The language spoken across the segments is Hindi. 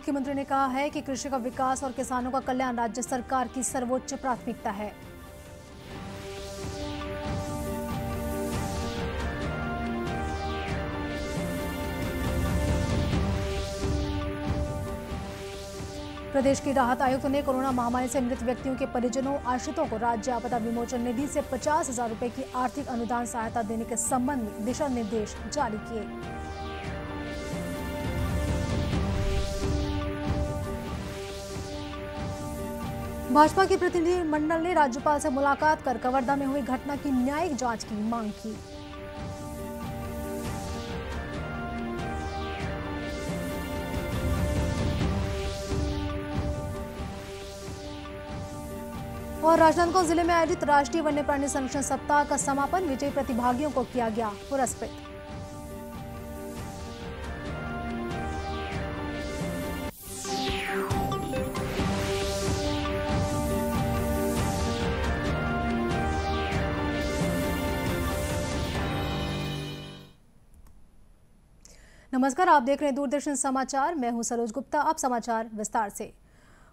मुख्यमंत्री ने कहा है कि कृषि का विकास और किसानों का कल्याण राज्य सरकार की सर्वोच्च प्राथमिकता है प्रदेश की राहत आयुक्त ने कोरोना महामारी से मृत व्यक्तियों के परिजनों आश्रितों को राज्य आपदा विमोचन निधि से पचास हजार रूपए की आर्थिक अनुदान सहायता देने के संबंध में दिशा निर्देश जारी किए भाजपा के प्रतिनिधि मंडल ने राज्यपाल से मुलाकात कर कवर्धा में हुई घटना की न्यायिक जांच की मांग की और राजनांदगांव जिले में आयोजित राष्ट्रीय वन्य प्राणी संरक्षण सप्ताह का समापन विजयी प्रतिभागियों को किया गया पुरस्कृत नमस्कार आप देख रहे हैं दूरदर्शन समाचार मैं हूं सरोज गुप्ता अब समाचार विस्तार से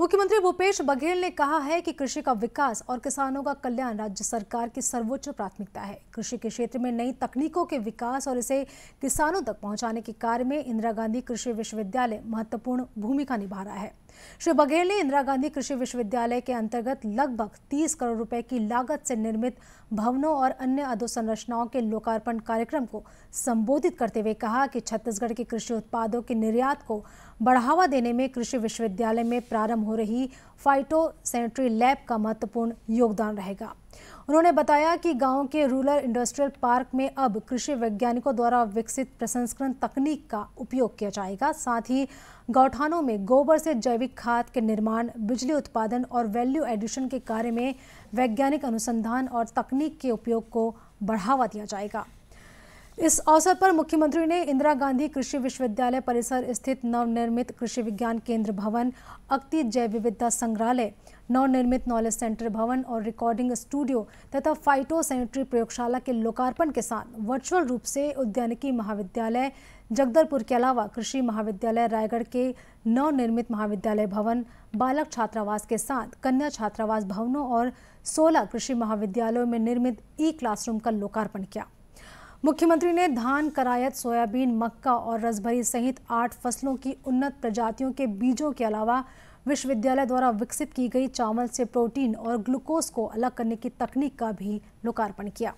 मुख्यमंत्री भूपेश बघेल ने कहा है कि कृषि का विकास और किसानों का कल्याण राज्य सरकार की सर्वोच्च प्राथमिकता है कृषि के क्षेत्र में नई तकनीकों के विकास और इसे किसानों तक पहुंचाने के कार्य में इंदिरा गांधी कृषि विश्वविद्यालय महत्वपूर्ण भूमिका निभा रहा है श्री बघेल ने इंदिरा गांधी कृषि विश्वविद्यालय के अंतर्गत लगभग 30 करोड़ रुपए की लागत से निर्मित भवनों और अन्य अधोसंरचनाओं के लोकार्पण कार्यक्रम को संबोधित करते हुए कहा कि छत्तीसगढ़ के कृषि उत्पादों के निर्यात को बढ़ावा देने में कृषि विश्वविद्यालय में प्रारंभ हो रही फाइटो सैनिटरी लैब का महत्वपूर्ण योगदान रहेगा उन्होंने बताया कि गांव के रूरल इंडस्ट्रियल पार्क में अब कृषि वैज्ञानिकों द्वारा विकसित प्रसंस्करण तकनीक का उपयोग किया जाएगा साथ ही गौठानों में गोबर से जैविक खाद के निर्माण बिजली उत्पादन और वैल्यू एडिशन के कार्य में वैज्ञानिक अनुसंधान और तकनीक के उपयोग को बढ़ावा दिया जाएगा इस अवसर पर मुख्यमंत्री ने इंदिरा गांधी कृषि विश्वविद्यालय परिसर स्थित नवनिर्मित कृषि विज्ञान केंद्र भवन अक्ति जैव विविधता संग्रहालय नवनिर्मित नॉलेज सेंटर भवन और रिकॉर्डिंग स्टूडियो तथा फाइटो सैनिटरी प्रयोगशाला के लोकार्पण के साथ वर्चुअल रूप से उद्यानिकी महाविद्यालय जगदलपुर के अलावा कृषि महाविद्यालय रायगढ़ के नवनिर्मित महाविद्यालय भवन बालक छात्रावास के साथ कन्या छात्रावास भवनों और सोलह कृषि महाविद्यालयों में निर्मित ई क्लासरूम का लोकार्पण किया मुख्यमंत्री ने धान करायत सोयाबीन मक्का और रसभरी सहित आठ फसलों की उन्नत प्रजातियों के बीजों के अलावा विश्वविद्यालय द्वारा विकसित की गई चावल से प्रोटीन और ग्लूकोज को अलग करने की तकनीक का भी लोकार्पण किया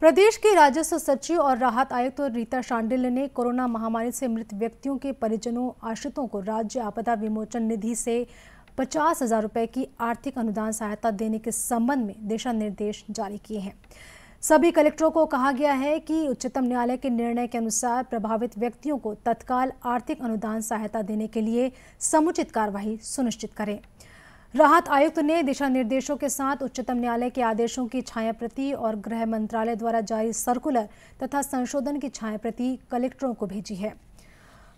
प्रदेश के राजस्व सचिव और राहत आयुक्त तो रीता शांडिल्य ने कोरोना महामारी से मृत व्यक्तियों के परिजनों आश्रितों को राज्य आपदा विमोचन निधि से पचास हजार रुपये की आर्थिक अनुदान सहायता देने के संबंध में दिशा निर्देश जारी किए हैं सभी कलेक्टरों को कहा गया है कि उच्चतम न्यायालय के निर्णय के अनुसार प्रभावित व्यक्तियों को तत्काल आर्थिक अनुदान सहायता देने के लिए समुचित कार्रवाई सुनिश्चित करें राहत आयुक्त ने दिशा निर्देशों के साथ उच्चतम न्यायालय के आदेशों की छाया प्रति और गृह मंत्रालय द्वारा जारी सर्कुलर तथा संशोधन की छाया प्रति कलेक्टरों को भेजी है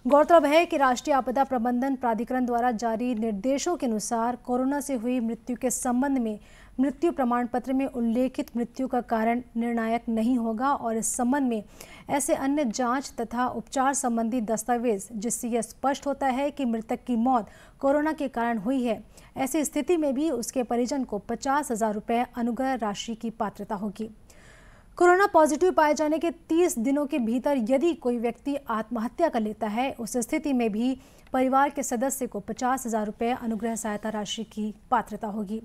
गौरतलब है कि राष्ट्रीय आपदा प्रबंधन प्राधिकरण द्वारा जारी निर्देशों के अनुसार कोरोना से हुई मृत्यु के संबंध में मृत्यु प्रमाण पत्र में उल्लेखित मृत्यु का कारण निर्णायक नहीं होगा और इस संबंध में ऐसे अन्य जांच तथा उपचार संबंधी दस्तावेज जिससे यह स्पष्ट होता है कि मृतक की मौत कोरोना के कारण हुई है ऐसी स्थिति में भी उसके परिजन को पचास हजार रुपये अनुग्रह राशि की पात्रता होगी कोरोना पॉजिटिव पाए जाने के 30 दिनों के भीतर यदि कोई व्यक्ति आत्महत्या कर लेता है उस स्थिति में भी परिवार के सदस्य को पचास हज़ार रुपये अनुग्रह सहायता राशि की पात्रता होगी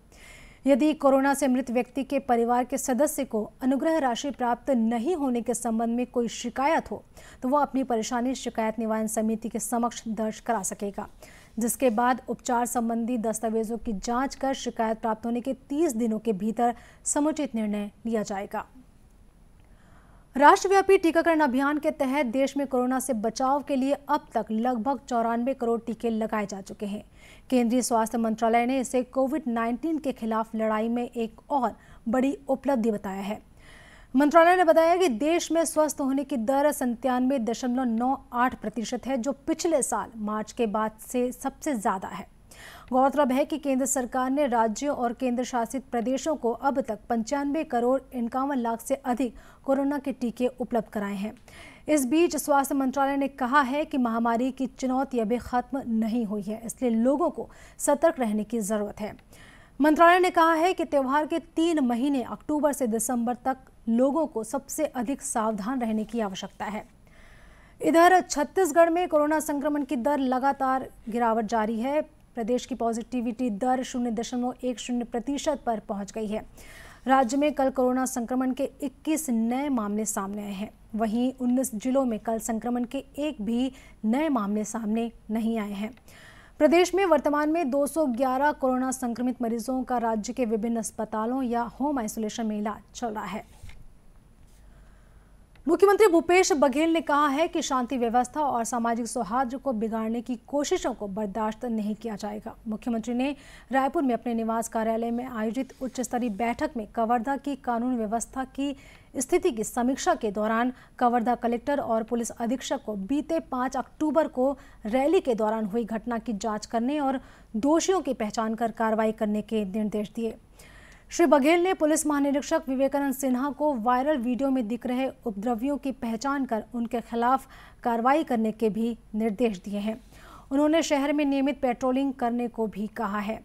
यदि कोरोना से मृत व्यक्ति के परिवार के सदस्य को अनुग्रह राशि प्राप्त नहीं होने के संबंध में कोई शिकायत हो तो वह अपनी परेशानी शिकायत निवारण समिति के समक्ष दर्ज करा सकेगा जिसके बाद उपचार संबंधी दस्तावेजों की जांच कर शिकायत प्राप्त होने के 30 दिनों के भीतर समुचित निर्णय लिया जाएगा राष्ट्रव्यापी टीकाकरण अभियान के तहत देश में कोरोना से बचाव के लिए अब तक लगभग चौरानवे करोड़ टीके लगाए जा चुके हैं केंद्रीय स्वास्थ्य मंत्रालय ने इसे कोविड 19 के खिलाफ लड़ाई में एक और बड़ी उपलब्धि बताया है मंत्रालय ने बताया कि देश में स्वस्थ होने की दर संतानवे दशमलव नौ आठ प्रतिशत है जो पिछले साल मार्च के बाद से सबसे ज़्यादा है गौरतलब तो है कि केंद्र सरकार ने राज्यों और केंद्र शासित प्रदेशों को अब तक पंचानवे करोड़ इक्यावन लाख से अधिक कोरोना के टीके उपलब्ध कराए हैं इस बीच स्वास्थ्य मंत्रालय ने कहा है कि महामारी की चुनौती अभी खत्म नहीं हुई है इसलिए लोगों को सतर्क रहने की जरूरत है मंत्रालय ने कहा है कि त्यौहार के तीन महीने अक्टूबर से दिसंबर तक लोगों को सबसे अधिक सावधान रहने की आवश्यकता है इधर छत्तीसगढ़ में कोरोना संक्रमण की दर लगातार गिरावट जारी है प्रदेश की पॉजिटिविटी दर शून्य दशमलव एक शून्य प्रतिशत पर पहुंच गई है राज्य में कल कोरोना संक्रमण के 21 नए मामले सामने आए हैं वहीं 19 जिलों में कल संक्रमण के एक भी नए मामले सामने नहीं आए हैं प्रदेश में वर्तमान में 211 कोरोना संक्रमित मरीजों का राज्य के विभिन्न अस्पतालों या होम आइसोलेशन में इलाज चल रहा है मुख्यमंत्री भूपेश बघेल ने कहा है कि शांति व्यवस्था और सामाजिक सौहार्द को बिगाड़ने की कोशिशों को बर्दाश्त नहीं किया जाएगा मुख्यमंत्री ने रायपुर में अपने निवास कार्यालय में आयोजित उच्च स्तरीय बैठक में कवर्धा की कानून व्यवस्था की स्थिति की समीक्षा के दौरान कवर्धा कलेक्टर और पुलिस अधीक्षक को बीते पाँच अक्टूबर को रैली के दौरान हुई घटना की जाँच करने और दोषियों की पहचान कर कार्रवाई करने के निर्देश दिए श्री बघेल ने पुलिस महानिरीक्षक विवेकानंद सिन्हा को वायरल वीडियो में दिख रहे उपद्रवियों की पहचान कर उनके खिलाफ कार्रवाई करने के भी निर्देश दिए हैं उन्होंने शहर में नियमित पेट्रोलिंग करने को भी कहा है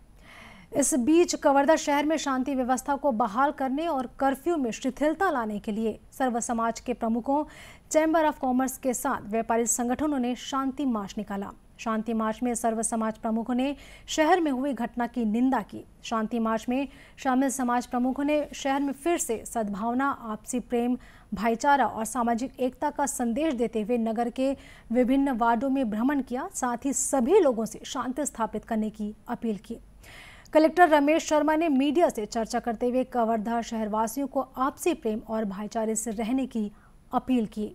इस बीच कवर्धा शहर में शांति व्यवस्था को बहाल करने और कर्फ्यू में शिथिलता लाने के लिए सर्व समाज के प्रमुखों चैंबर ऑफ कॉमर्स के साथ व्यापारी संगठनों ने शांति मार्च निकाला शांति मार्च में सर्व समाज प्रमुखों ने शहर में हुई घटना की निंदा की शांति मार्च में शामिल समाज प्रमुखों ने शहर में फिर से सद्भावना आपसी प्रेम भाईचारा और सामाजिक एकता का संदेश देते हुए नगर के विभिन्न वार्डों में भ्रमण किया साथ ही सभी लोगों से शांति स्थापित करने की अपील की कलेक्टर रमेश शर्मा ने मीडिया से चर्चा करते हुए कवर्धा शहरवासियों को आपसी प्रेम और भाईचारे से रहने की अपील की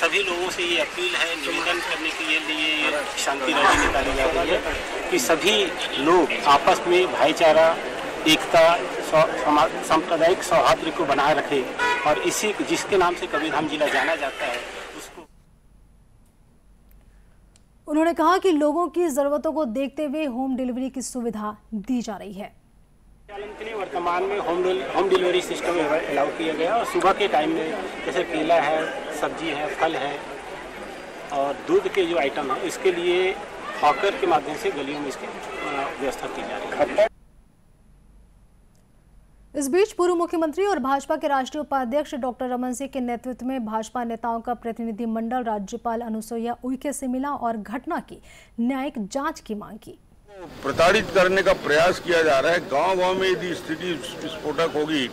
सभी लोगों से ये अपील है निवेदन करने के लिए ये शांति रैली निकाली जा रही है कि सभी लोग आपस में भाईचारा एकता सांप्रदायिक सौहार्द को बनाए रखें और इसी जिसके नाम से कबीरधाम जिला जाना जाता है उन्होंने कहा कि लोगों की ज़रूरतों को देखते हुए होम डिलीवरी की सुविधा दी जा रही है के लिए वर्तमान में home home delivery system allow किया गया और सुबह के टाइम में जैसे केला है सब्जी है फल है और दूध के जो आइटम है इसके लिए हॉकर के माध्यम से गलियों में इसकी व्यवस्था की जा रही है इस बीच पूर्व मुख्यमंत्री और भाजपा के राष्ट्रीय उपाध्यक्ष डॉक्टर रमन सिंह के नेतृत्व में भाजपा नेताओं का प्रतिनिधि मंडल राज्यपाल अनुसुईया उइके से मिला और घटना की न्यायिक जांच की मांग की प्रताड़ित करने का प्रयास किया जा रहा है गांव गांव में यदि स्थिति विस्फोटक होगी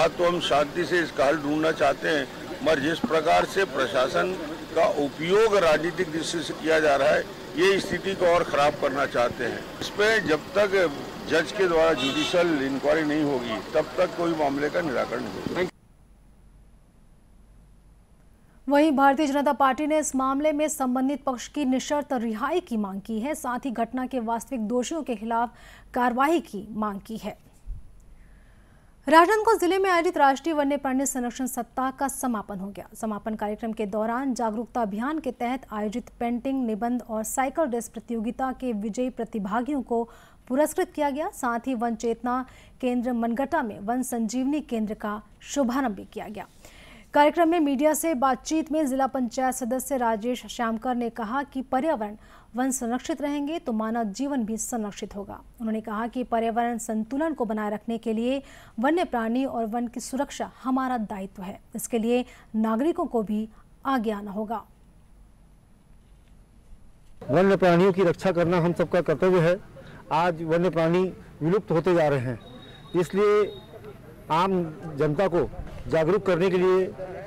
आज तो हम शांति से इसका हल ढूंढना चाहते हैं मगर जिस प्रकार से प्रशासन का उपयोग राजनीतिक दृष्टि से किया जा रहा है ये स्थिति को और खराब करना चाहते हैं इसमें जब तक जज के द्वारा जुडिशल इंक्वायरी नहीं होगी तब तक कोई मामले का निराकरण नहीं होगा वहीं भारतीय जनता पार्टी ने इस मामले में संबंधित पक्ष की निशर्त रिहाई की मांग की है साथ ही घटना के वास्तविक दोषियों के खिलाफ कार्रवाई की मांग की है राजनांदगांव जिले में आयोजित राष्ट्रीय वन्य प्राणी संरक्षण सप्ताह का समापन हो गया समापन कार्यक्रम के दौरान जागरूकता अभियान के तहत आयोजित पेंटिंग निबंध और साइकिल रेस प्रतियोगिता के विजयी प्रतिभागियों को पुरस्कृत किया गया साथ ही वन चेतना केंद्र मनगटा में वन संजीवनी केंद्र का शुभारंभ भी किया गया कार्यक्रम में मीडिया से बातचीत में जिला पंचायत सदस्य राजेश श्यामकर ने कहा कि पर्यावरण वन संरक्षित रहेंगे तो मानव जीवन भी संरक्षित होगा उन्होंने कहा कि पर्यावरण संतुलन को बनाए रखने के लिए वन्य प्राणी और वन की सुरक्षा हमारा दायित्व है इसके लिए नागरिकों को भी आगे आना होगा वन्य प्राणियों की रक्षा करना हम सबका कर्तव्य है आज वन्य प्राणी विलुप्त होते जा रहे हैं इसलिए आम जनता को जागरूक करने के लिए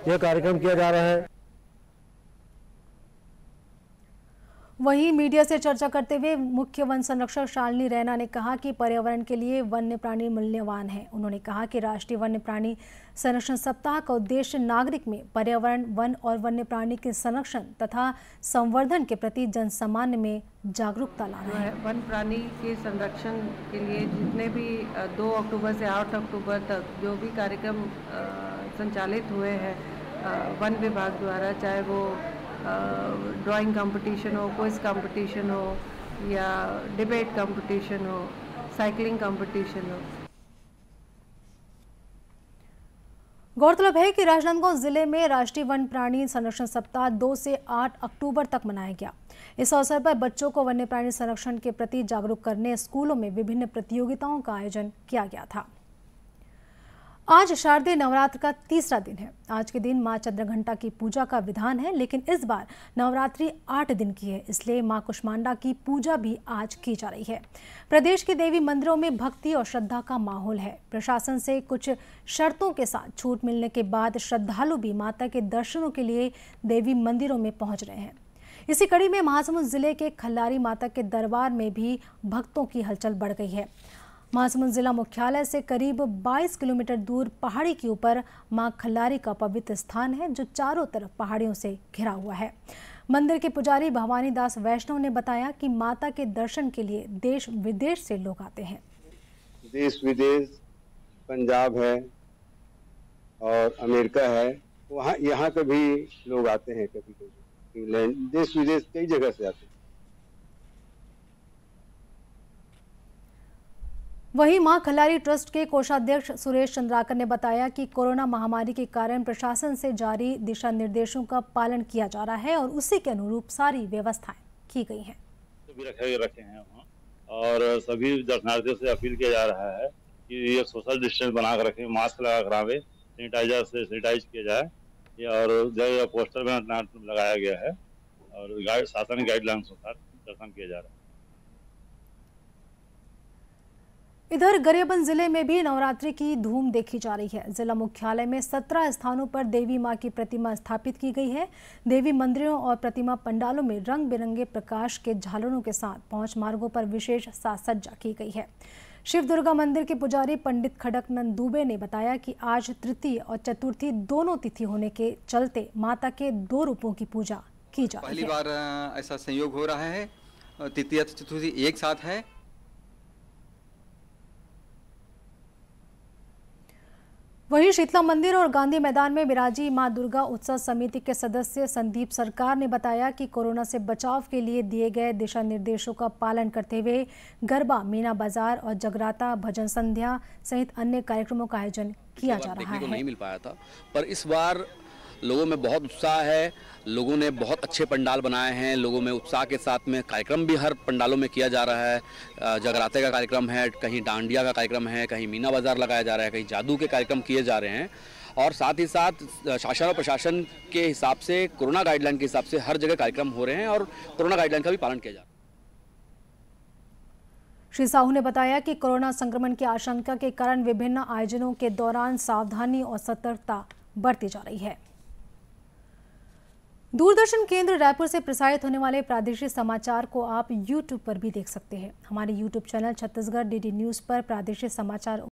यह कार्यक्रम किया जा रहा है वहीं मीडिया से चर्चा करते हुए मुख्य वन संरक्षक शालिनी रैना ने कहा कि पर्यावरण के लिए वन्य प्राणी मूल्यवान है उन्होंने कहा कि राष्ट्रीय वन्य प्राणी संरक्षण सप्ताह का उद्देश्य नागरिक में पर्यावरण वन और वन्य प्राणी के संरक्षण तथा संवर्धन के प्रति जनसामान्य में जागरूकता लाना है वन प्राणी के संरक्षण के लिए जितने भी दो अक्टूबर से आठ अक्टूबर तक जो भी कार्यक्रम संचालित हुए हैं वन विभाग द्वारा चाहे वो ड्राइंग कंपटीशन हो क्विज कंपटीशन हो या डिबेट कंपटीशन हो साइकिलिंग कंपटीशन हो गौरतलब है कि राजनांदगांव जिले में राष्ट्रीय वन प्राणी संरक्षण सप्ताह 2 से 8 अक्टूबर तक मनाया गया इस अवसर पर बच्चों को वन्य प्राणी संरक्षण के प्रति जागरूक करने स्कूलों में विभिन्न प्रतियोगिताओं का आयोजन किया गया था आज शारदीय नवरात्र का तीसरा दिन है आज के दिन माँ चंद्रघंटा की पूजा का विधान है लेकिन इस बार नवरात्रि आठ दिन की है इसलिए माँ कुष्मांडा की पूजा भी आज की जा रही है प्रदेश के देवी मंदिरों में भक्ति और श्रद्धा का माहौल है प्रशासन से कुछ शर्तों के साथ छूट मिलने के बाद श्रद्धालु भी माता के दर्शनों के लिए देवी मंदिरों में पहुंच रहे हैं इसी कड़ी में महासमुंद जिले के खल्लारी माता के दरबार में भी भक्तों की हलचल बढ़ गई है महासमुंद जिला मुख्यालय से करीब 22 किलोमीटर दूर पहाड़ी के ऊपर मां खल्लारी का पवित्र स्थान है जो चारों तरफ पहाड़ियों से घिरा हुआ है मंदिर के पुजारी भवानी दास वैष्णव ने बताया कि माता के दर्शन के लिए देश विदेश से लोग आते हैं देश विदेश पंजाब है और अमेरिका है वहाँ यहाँ के भी लोग आते हैं कभी कभी इंग्लैंड देश विदेश कई जगह से आते हैं वहीं मां खलारी ट्रस्ट के कोषाध्यक्ष सुरेश चंद्राकर ने बताया कि कोरोना महामारी के कारण प्रशासन से जारी दिशा निर्देशों का पालन किया जा रहा है और उसी के अनुरूप सारी व्यवस्थाएं की गई हैं रखे रखे हैं और सभी दर्शनार्थियों से अपील किया जा रहा है कि ये सोशल डिस्टेंस बनाकर रखे रखें मास्क लगा कर आवे सैनिटाइजर से सैनिटाइज किया जाए और पोस्टर में लगाया गया है और गाइड शासन गाइडलाइंस अनुसार दर्शन किया जा रहा है इधर गरियाबंद जिले में भी नवरात्रि की धूम देखी जा रही है जिला मुख्यालय में सत्रह स्थानों पर देवी मां की प्रतिमा स्थापित की गई है देवी मंदिरों और प्रतिमा पंडालों में रंग बिरंगे प्रकाश के झालरों के साथ पहुंच मार्गों पर विशेष साज सज्जा की गई है शिव दुर्गा मंदिर के पुजारी पंडित खडकनंद दुबे ने बताया कि आज तृतीय और चतुर्थी दोनों तिथि होने के चलते माता के दो रूपों की पूजा की जा रही है पहली बार ऐसा संयोग हो रहा है तृतीय चतुर्थी एक साथ है वहीं शीतला मंदिर और गांधी मैदान में बिराजी मां दुर्गा उत्सव समिति के सदस्य संदीप सरकार ने बताया कि कोरोना से बचाव के लिए दिए गए दिशा निर्देशों का पालन करते हुए गरबा मीना बाजार और जगराता भजन संध्या सहित अन्य कार्यक्रमों का आयोजन किया जा रहा है नहीं मिल पाया था पर इस बार लोगों में बहुत उत्साह है लोगों ने बहुत अच्छे पंडाल बनाए हैं लोगों में उत्साह के साथ में कार्यक्रम भी हर पंडालों में किया जा रहा है जगराते का कार्यक्रम है कहीं डांडिया का कार्यक्रम है कहीं मीना बाज़ार लगाया जा रहा है कहीं जादू के कार्यक्रम किए जा रहे हैं और साथ ही साथ शासन और प्रशासन के हिसाब से कोरोना गाइडलाइन के हिसाब से हर जगह कार्यक्रम हो रहे हैं और कोरोना गाइडलाइन का भी पालन किया जा रहा है श्री साहू ने बताया कि कोरोना संक्रमण की आशंका के कारण विभिन्न आयोजनों के दौरान सावधानी और सतर्कता बरती जा रही है दूरदर्शन केंद्र रायपुर से प्रसारित होने वाले प्रादेशिक समाचार को आप YouTube पर भी देख सकते हैं हमारे YouTube channel Chhattisgarh D news पर प्रादेशिक समाचार